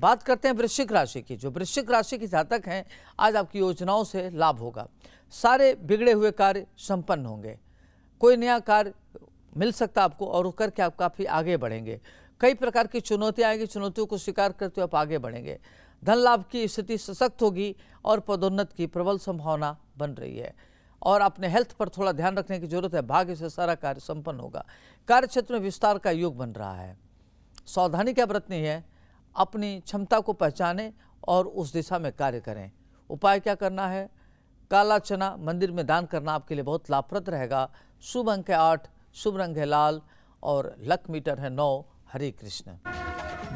बात करते हैं वृश्चिक राशि की जो वृश्चिक राशि की जातक हैं आज आपकी योजनाओं से लाभ होगा सारे बिगड़े हुए कार्य संपन्न होंगे कोई नया कार्य मिल सकता आपको और करके आप काफ़ी आगे बढ़ेंगे कई प्रकार की चुनौतियाँ आएंगी चुनौतियों को स्वीकार करते हुए आप आगे बढ़ेंगे धन लाभ की स्थिति सशक्त होगी और पदोन्नत की प्रबल संभावना बन रही है और अपने हेल्थ पर थोड़ा ध्यान रखने की जरूरत है भाग्य से सारा कार्य संपन्न होगा कार्य क्षेत्र में विस्तार का योग बन रहा है सावधानी क्या बरतनी है अपनी क्षमता को पहचानें और उस दिशा में कार्य करें उपाय क्या करना है काला चना मंदिर में दान करना आपके लिए बहुत लाभप्रद रहेगा शुभ अंक है आठ शुभ रंग है लाल और लक मीटर है नौ हरे कृष्ण